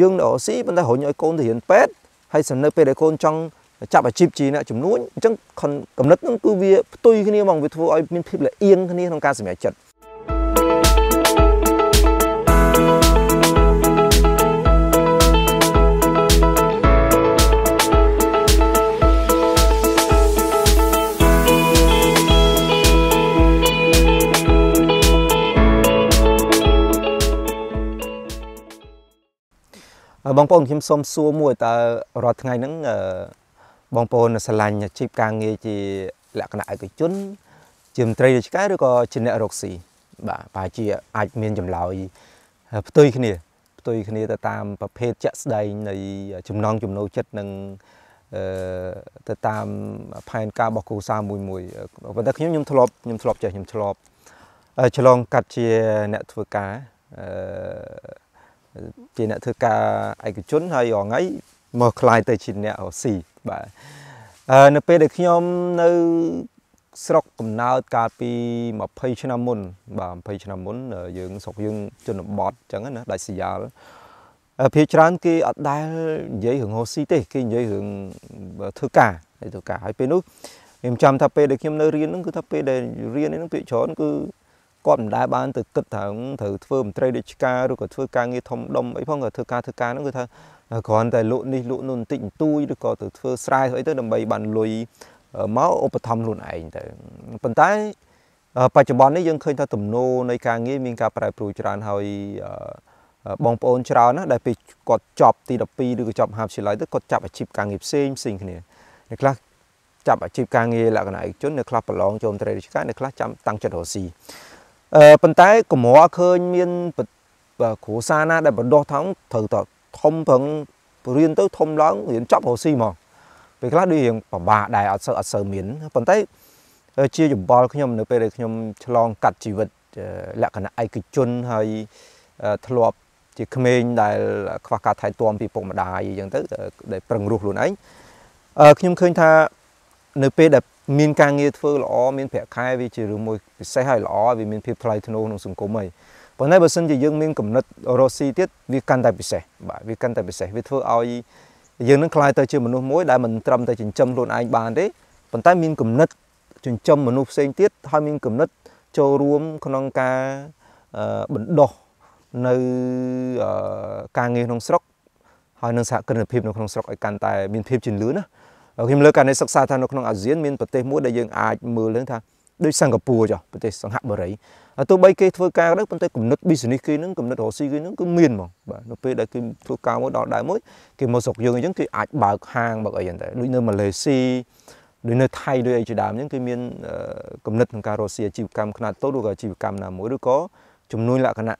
យើងនៅរកស៊ីប៉ុន្តែរញឲ្យកូនទៅរៀនពេទ្យហើយសំណើពេលដែលកូនចង់ចាប់អាជីពជាអ្នកជំនួញអញ្ចឹងកំណត់នឹងគឺវាផ្ទុយគ្នាហ្មងវាធ្វើឲ្យមានភាពលអៀងគ្នាក្នុងការសម្រេចចិត្តបងប្អូនខ្ញុំសូមសួរមួយតើរាល់ថ្ងៃហ្នឹងបងប្អូនស្រឡាញ់អាជីពការងារជាលក្ខណៈឯកជន ជាមន្ត្រីរាជការឬក៏ជាអ្នករកស៊ីបាទប្រហែលជាអាចមានចម្លើយផ្ទុយគ្នាផ្ទុយគ្នាទៅតាមប្រភេទជាក់ស្ដែងនៃចំណងចំណូលចិត្តនឹងអឺទៅតាមផែនការរបស់គ្រូសាមួយមួយប៉ុន្តែខ្ញុំខ្ញុំធ្លាប់ខ្ញុំធ្លាប់ចេះខ្ញុំធ្លាប់ឆ្លង កាត់ជាអ្នកធ្វើការអឺជាអ្នកធ្វើការឯកជនហើយរងៃមកខ្លាយទៅជាអ្នករស៊ីបាទអឺនៅពេលដែលខ្ញុំនៅស្រុកកំណើតកាលពី20ឆ្នាំមុនបាទ20ឆ្នាំមុនយើងស្រុកយើងជនបទអញ្ចឹងណាដាច់ស្រយាលភាគច្រើនគេអត់ដែលនិយាយរឿងហូស៊ីទេគេនិយាយរឿងធ្វើការធ្វើការហើយពេលនោះខ្ញុំចាំថាពេលដែលខ្ញុំនៅរៀនហ្នឹងគឺថាពេលដែលរៀនហ្នឹងភាគច្រើនគឺគាត់មិនដែលបានទៅគិតថាត្រូវធ្វើមន្ត្រីរាជការឬក៏ធ្វើការងារធំដុំអីផងក៏ធ្វើការធ្វើការហ្នឹងគឺថាគ្រាន់តែលក់នេះលក់នោះបន្តិចបន្តួចឬក៏ទៅធ្វើស្រែអីទៅដើម្បីបានលុយមកឧបត្ថម្ភខ្លួនឯងទៅប៉ុន្តែបច្ចុប្បន្ននេះយើងឃើញថាទំនោរនៃការងារមានការប្រែប្រួលច្រើនហើយបងប្អូនច្រើនណាដែលពេលគាត់ចប់ទី12ឬក៏ចប់មហាវិទ្យាល័យទៅគាត់ចាប់អាជីពការងារផ្សេងផ្សេងគ្នាអ្នកខ្លះចាប់អាជីពការងារលក្ខណៈឯកជនអ្នកខ្លះប្រឡងចូលមន្ត្រីរាជការអ្នកខ្លះចាំតាំងចិត្តរកស៊ីប៉ុន្តែកម្រឃើញមានគ្រូសាណាដែលបណ្ដោះថងត្រូវតធំប្រឹងរៀនទៅធំឡើងរៀនចប់រស់ស៊ីមកពេលខ្លះដូចរៀងពិបាកដែរអត់សូវអត់សូវមានប៉ុន្តែជាយបល់ខ្ញុំនៅពេលដែលខ្ញុំឆ្លងកាត់ជីវិត លក្ខណៈឯកជនហើយធ្លាប់ជាក្មេងដែល ខ្វះការថែទាំពីពុកម្ដាយអញ្ចឹងទៅ ដែលប្រឹងរស់ខ្លួនឯងខ្ញុំឃើញថានៅពេលដែលមានការងារធ្វើល្អមានប្រាក់ខែវាជារឿងមួយពិសេសហើយល្អវាមានភាពថ្លៃថ្នូរក្នុងសង្គមហើយប៉ុន្តែបើសិនជាយើងមានកំណត់រស់ស៊ីទៀតវាកាន់តែពិសេស បាទវាកាន់តែពិសេសវាធ្វើឲ្យយើងនឹងក្លាយទៅជាមនុស្សមួយដែលមិនត្រឹមតែចិញ្ចឹមខ្លួនឯងបានទេប៉ុន្តែមានកំណត់ចិញ្ចឹមមនុស្សផ្សេងទៀតហើយមានកំណត់ចូលរួមក្នុងការបណ្ដោះនៅការងារក្នុងស្រុកហើយនឹងសហគ្រិនភាពនៅក្នុងស្រុកឲ្យកាន់តែ មានភាពជឿនលឿនណាខ្ញុំលើកការនេះសិក្សាថានៅក្នុងអាស៊ានមានប្រទេសមួយដែលយើងអាចមើលឡើងថាដូចសិង្ហបុរីចុះប្រទេសសង្ហបុរីទោះបីគេធ្វើការទៅប៉ុន្តែគំនិត business គេនឹងគំនិតរស់ស៊ីគេនឹងគឺមានហ្មងបាទនៅពេលដែលគេធ្វើការមួយដល់ដែរមួយគេមកស្រុកយើងអញ្ចឹងគេអាចបើកហាងបើកអីហ្នឹងដែរដូចនៅម៉ាឡេស៊ីដូចនៅថៃដូចអីជាដើមអញ្ចឹងគេមានគំនិតក្នុងការរស់ស៊ីអាជីវកម្មខ្នាតតូចឬក៏អាជីវកម្មណាមួយឬក៏ចំនួនលក្ខណៈត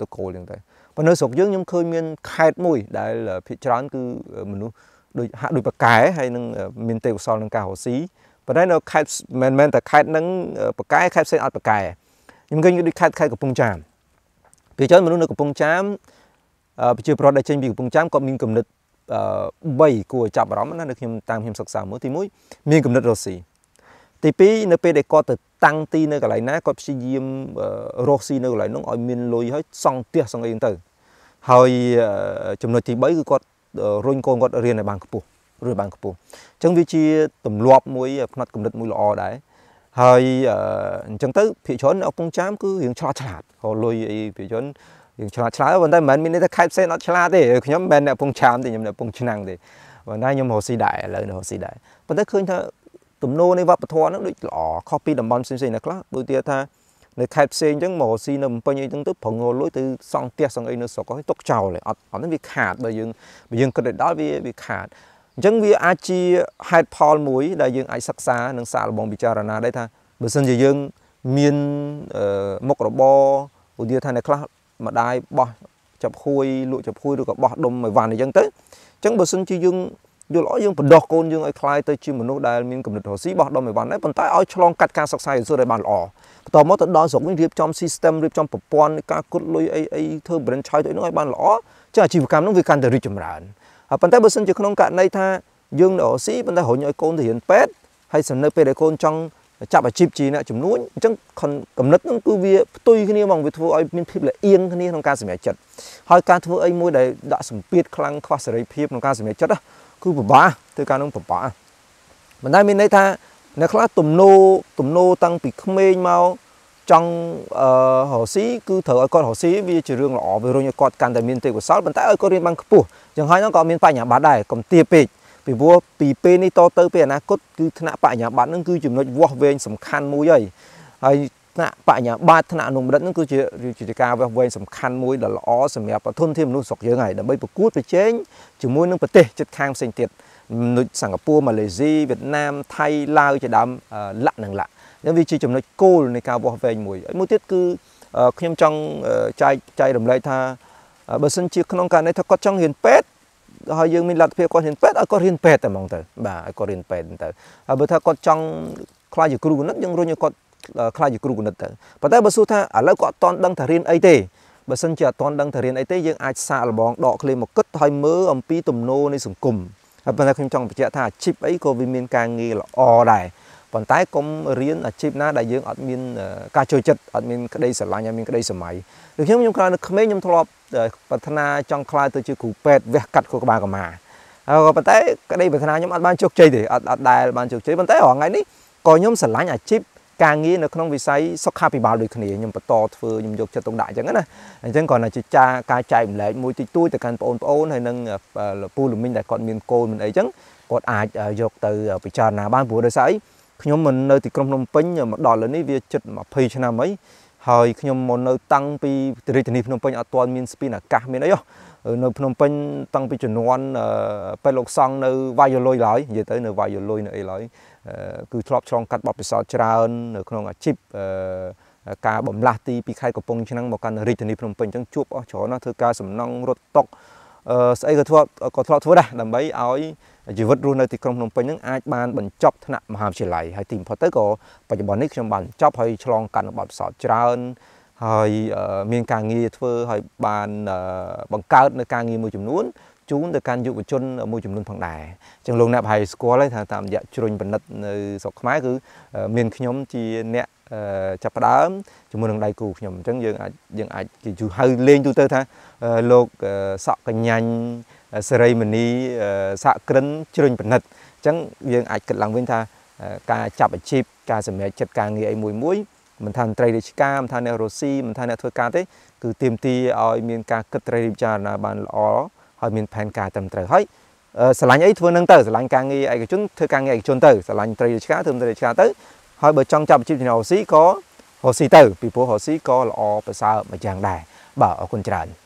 ទៅគោលអញ្ចឹងដែរប៉ុន្តែស្រុកយើងខ្ញុំឃើញមានខេត្តមួយដែលភាគច្រើនគឺមនុស្សដូចហាក់ដូចប្រកែហើយនឹងមានទេវកសលនឹងកាហោស៊ីប៉ុន្តែនៅខេត្តមិនមែនតែខេត្តនឹងប្រកែខេត្តផ្សេងអត់ប្រកែខ្ញុំឃើញដូចខេត្តខេត្តកំពង់ចាមពីច្រើនមនុស្សនៅកំពង់ចាមប្រជាប្រដ្ឋដែលចេញពីកំពង់ចាមក៏មានគំនិត3គួរចាប់អារម្មណ៍ណានៅខ្ញុំតាមខ្ញុំសិក្សាមើលទី1មានគំនិតរុស្ស៊ីទី2នៅពេលដែលគាត់ទៅតាំងទីនៅកន្លែងណាគាត់ព្យាយាមរុស្ស៊ីនៅកន្លែងនោះឲ្យមានលុយហើយសង់ផ្ទះសង់អីហ្នឹងទៅហើយចំណុចទី3គឺគាត់រុញកូនគាត់រៀនឲ្យបានខ្ពស់ឬបានខ្ពស់អញ្ចឹងវាជាទម្លាប់មួយផ្នែកកំណត់មួយល្អដែរហើយអញ្ចឹងទៅភាគច្រើនអង្គចាមគឺរៀងឆ្លាតឆ្លាតហៅលុយអីភាគច្រើនរៀងឆ្លាតឆ្លាតប៉ុន្តែមិនមែនមានន័យថាខេតផ្សេងអត់ឆ្លាតទេខ្ញុំមិនមែនអ្នកពងឆាមទេខ្ញុំអ្នកពងឆ្នាំងទេប៉ុន្តែខ្ញុំរស់ស៊ីដែរឥឡូវរស់ស៊ីដែរប៉ុន្តែឃើញថាទំនោរនៃវប្បធម៌ហ្នឹងដូចល្អខុសពីតំបន់ផ្សេងៗណាខ្លះដូចទៀតថានៅខេត្តផ្សេងអញ្ចឹងមករស៊ីនៅភ្នំពេញអីហ្នឹងទៅប្រងលុយទៅសង់ផ្ទះសង់អីនៅស្រុកហើយຕົកចោលអត់អត់ហ្នឹងវាខាតបើយើងបើយើងគិតដល់វាវាខាតអញ្ចឹងវាអាចជាហេតុផលមួយដែលយើងអាចសិក្សានិងសាកល្បងពិចារណាដែរថាបើសិនជាយើងមានមុខរបរឧទាហរណ៍ថាអ្នកខ្លះម្ដាយបោះចាប់ហួយលក់ចាប់ហួយឬក៏បោះដុំឲ្យវ៉ាន់អញ្ចឹងទៅអញ្ចឹងបើសិនជាយើងយល់អស់យើងបដោះកូនយើងឲ្យคลายទៅជាមនុស្សដែលមានគំនិតរស៊ីបោះដុំអីវ៉ាន់ដែរប៉ុន្តែឲ្យឆ្លងកាត់ការសិក្សារៀនសូត្រឲ្យបានល្អបន្តមកទៅដល់ស្រុកវិញរៀបចំ system រៀបចំប្រព័ន្ធនៃការគុតលុយអីអីធ្វើ brand ឆោយទៅនោះឲ្យបានល្អចឹងអាជីវកម្មនោះវាកាន់តែរីកចម្រើនហើយប៉ុន្តែបើសិនជាក្នុងករណីថាយើងរស៊ីប៉ុន្តែរញឲ្យកូនទៅរៀនពេទ្យហើយសំណើពេលដែលកូនចង់ចាប់អាជីពជាអ្នកជំនួញអញ្ចឹងកំណត់នឹងគឺវាផ្ទុយគ្នាហ្មងវាធ្វើឲ្យមានភាពល្អៀងគ្នាក្នុងការសម្រេចចិត្តហើយការធ្វើអីមួយដែលដាក់សម្ពាធខ្លាំងខ្វះសេរីភាពក្នុងការសម្រេចចិត្តគឺពិបាកធ្វើការនឹងពិបាកមិនដែលមានន័យថាអ្នកខ្លះទំនោរទំនោរតាំងពីក្មេងមកចង់អឺរស់ស៊ីគឺត្រូវឲ្យគាត់រស់ស៊ីវាជារឿងល្អវារុញឲ្យគាត់កាន់តែមានទេពកោសលប៉ុន្តែឲ្យគាត់រៀនបានខ្ពស់ចឹងហើយនោះក៏មានបញ្ញាបត្រដែរកុំទាបពេកពីព្រោះពីពេលនេះតទៅពេលអនាគតគឺថ្នាក់បញ្ញាបត្រនឹងគឺជាចំណុចវាស់វែងសំខាន់មួយហើយហើយថ្នាក់បញ្ញាបត្រថ្នាក់អនុមរិទ្ធនឹងគឺជាជាការវះវែងសំខាន់មួយដ៏ល្អសម្រាប់ធនធានមនុស្សស្រុកយើងហើយដើម្បីប្រកួតប្រជែងជាមួយនឹងប្រទេសជិតខាងផ្សេងទៀតដូចសិង្ហបុរីម៉ាឡេស៊ីវៀតណាមថៃឡាវជាដើមលក្ខនឹងលក្ខអញ្ចឹងវាជាចំណុចគោលនៃការវាស់វែងមួយហើយមួយទៀតគឺខ្ញុំចង់ចែកចែករំលែកថាបើសិនជាក្នុងករណីថាគាត់ចង់រៀនពេទ្យហើយយើងមានលទ្ធភាពគាត់រៀនពេទ្យឲ្យគាត់រៀនពេទ្យតែហ្មងទៅបាទឲ្យគាត់រៀនពេទ្យទៅហើយបើថាគាត់ចង់ខ្លាចជាគ្រូគណិតយើងរុញឲ្យគាត់ខ្លាចជាគ្រូគណិតទៅប៉ុន្តែបើសួរថាឥឡូវគាត់អត់តន់ដឹងថារៀនអីទេបើសិនជាអត់តន់ដឹងថារៀនអីទេយើងអាចសាកល្បងដកឃ្លាមកគិតឲ្យមើលអំពីទំនោរនៃសង្គមហើយប៉ុន្តែខ្ញុំចង់បញ្ជាក់ថាអាជីពអីក៏វាមាន ការងារល្អដែរប៉ុន្តែកុំរៀនអាជីពណាដែលយើងអត់មានការចូលចិត្តអត់មានក្តីស្រឡាញ់អត់មានក្តីសម័យដូចខ្ញុំខ្ញុំក្រោយនៅក្មេងខ្ញុំធ្លាប់ប្រាថ្នាចង់ក្លាយទៅជាគ្រូពេទ្យវះកាត់ខួរក្បាលកម្មាហើយក៏ប៉ុន្តែក្តីប្រាថ្នាខ្ញុំអត់បានជោគជ័យទេអត់អត់ដែលបានជោគជ័យប៉ុន្តែរាល់ថ្ងៃនេះក៏ខ្ញុំស្រឡាញ់អាជីពការងារនៅក្នុងវិស័យសុខាភិបាលដូចគ្នាខ្ញុំបន្តធ្វើខ្ញុំយកចិត្តទុកដាក់អញ្ចឹងណាអញ្ចឹងគាត់តែចាការចែកម្លែកមួយតិចតួចទៅកាន់បងប្អូនហើយនឹងពូលមីងដែលគាត់មានកូនមិនអីអញ្ចឹងគាត់អាចយកទៅពិចារណាបានព្រោះដោយសារអីខ្ញុំមិននៅទីក្រុងភ្នំពេញមកដល់ឥឡូវនេះវាជិត20ឆ្នាំហើយហើយខ្ញុំមកនៅតាំងពីរាជធានីភ្នំពេញអត់ទាន់មានស្ពានអាកាសមានអីហ៎នៅភ្នំពេញតាំងពីជំនាន់ពេលលោកសង់នៅវាយលុយឡើយនិយាយទៅនៅវាយលុយនៅអីឡើយគឺធ្លាប់ឆ្លងកាត់បទពិសោធន៍ច្រើននៅក្នុងអាជីពការបំលាស់ទីពីខេត្តកំពង់ឆ្នាំងមកកាន់រាជធានីភ្នំពេញអញ្ចឹងជួបអស់ច្រើនណាស់ធ្វើការសំណង់រត់តុកស្អីក៏ធ្លាប់ក៏ធ្លាប់ធ្វើដែរដើម្បីឲ្យជីវិតរស់នៅទីក្រុងភ្នំពេញនឹងអាចបានបញ្ចប់ថ្នាក់មហាវិទ្យាល័យហើយទីបំផុតទៅក៏បច្ចុប្បន្ននេះខ្ញុំបានចប់ហើយឆ្លងកាត់បទពិសោធន៍ច្រើនហើយមានការងារធ្វើហើយបានបង្កើតនៅការងារមួយចំនួនជូនទៅកាន់យុវជនមួយចំនួនផងដែរចឹងលោកអ្នកប្រហែលស្គាល់ហើយថាតាមរយៈជ្រុញបណ្ឌិតនៅស្រុកខ្មែរគឺមានខ្ញុំជាអ្នកចាប់ផ្ដើមជាមួយនឹងដៃគូខ្ញុំអញ្ចឹងយើងអាចយើងអាចគេយូរហៅលេងទូទៅថាលោកសក់កញ្ញាញ់សេរីមនីសាក់ក្រិនជ្រុញបណ្ឌិតអញ្ចឹងយើងអាចគិតឡើងវិញថាការចាប់អាជីពការសម្រេចចិត្តការងារអីមួយមួយមិនថាត្រីរាជការមិនថាអ្នករស់ស៊ីមិនថាអ្នកធ្វើការទេគឺទៀមទីឲ្យមានការគិតត្រីពិចារណាបានល្អឲ្យមានផែនការត្រឹមត្រូវហើយស្រឡាញ់អីធ្វើនឹងទៅស្រឡាញ់ការងារឯកជនធ្វើការងារឯកជនទៅស្រឡាញ់ត្រីរាជការធ្វើត្រីរាជការទៅហើយបើចង់ចាប់អាជីពជំនាញរ៉ូស៊ីក៏រ៉ូស៊ីទៅពីព្រោះរ៉ូស៊ីក៏ល្អប្រសើរមួយយ៉ាងដែរបាទអរគុណច្រើន